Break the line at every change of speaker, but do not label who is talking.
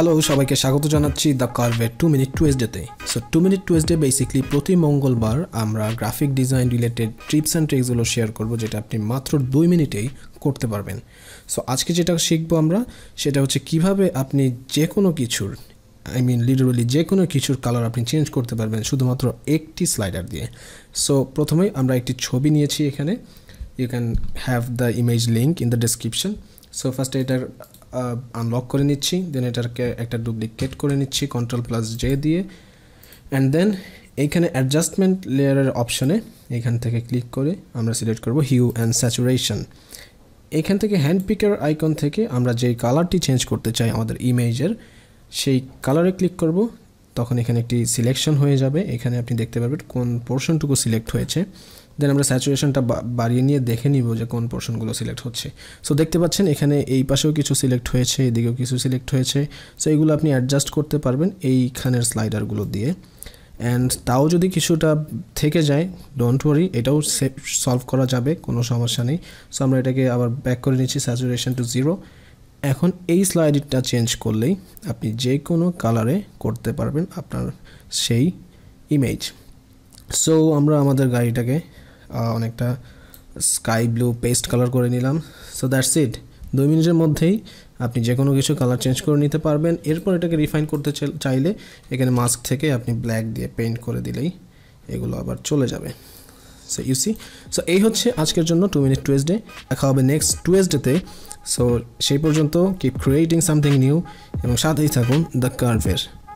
hello সবাইকে স্বাগত জানাচ্ছি দ্য কার্ভের টু মিনিট ডেতে so two minute day basically প্রতি মঙ্গলবার আমরা graphic design related trips and ট্রিক্সগুলো শেয়ার করবো যেটা আপনি মাত্র দুই মিনিটেই করতে পারবেন সো আজকে যেটা শিখবো আমরা সেটা হচ্ছে কিভাবে আপনি যে কোনো কিছুর আই মিন লিডারলি যে কোনো কিছুর কালার আপনি চেঞ্জ করতে পারবেন শুধুমাত্র একটি স্লাইডার দিয়ে সো প্রথমেই আমরা একটি ছবি নিয়েছি এখানে you can have the image link in the description so ফার্স্টে এটার আনলক করে নিচ্ছি দেন এটাকে একটা ডুপ্লিকেট করে নিচ্ছি কন্ট্রোল প্লাস জে দিয়ে অ্যান্ড দেন এইখানে অ্যাডজাস্টমেন্ট লেয়ারের অপশনে এখান থেকে ক্লিক করে আমরা সিলেক্ট করব হিউ অ্যান্ড স্যাচুরেশন এখান থেকে হ্যান্ড পিকার আইকন থেকে আমরা যেই কালারটি চেঞ্জ করতে চাই আমাদের ইমেজের সেই কালারে ক্লিক করব তখন এখানে একটি সিলেকশন হয়ে যাবে এখানে আপনি দেখতে পারবেন কোন পোর্শনটুকু সিলেক্ট হয়েছে দেন আমরা স্যাচুরেশনটা বাড়িয়ে নিয়ে দেখে নিব যে কোন পোর্শনগুলো সিলেক্ট হচ্ছে সো দেখতে পাচ্ছেন এখানে এই পাশেও কিছু সিলেক্ট হয়েছে এদিকেও কিছু সিলেক্ট হয়েছে সো এগুলো আপনি অ্যাডজাস্ট করতে পারবেন এইখানের স্লাইডারগুলো দিয়ে অ্যান্ড তাও যদি কিছুটা থেকে যায় ডোন্ট ওয়ারি এটাও সলভ করা যাবে কোনো সমস্যা নেই সো আমরা এটাকে আবার ব্যাক করে নিচ্ছি স্যাচুরেশন টু জিরো এখন এই স্লাইডটা চেঞ্জ করলেই আপনি যে কোনো কালারে করতে পারবেন আপনার সেই ইমেজ সো আমরা আমাদের গাড়িটাকে অনেকটা স্কাই ব্লু পেস্ট কালার করে নিলাম সো দ্যাটস ইট দুই মিনিটের মধ্যেই আপনি যে কোনো কিছু কালার চেঞ্জ করে নিতে পারবেন এরপর এটাকে রিফাইন করতে চাইলে এখানে মাস্ক থেকে আপনি ব্ল্যাক দিয়ে পেইন্ট করে দিলেই এগুলো আবার চলে যাবে সো ইউসি সো এই হচ্ছে আজকের জন্য টু মিনিট টুয়েসডে দেখা হবে নেক্সট টুয়েসডেতে সো সেই পর্যন্ত কিপ ক্রিয়েটিং সামথিং নিউ এবং সাথেই থাকুন দ্য কার্ভের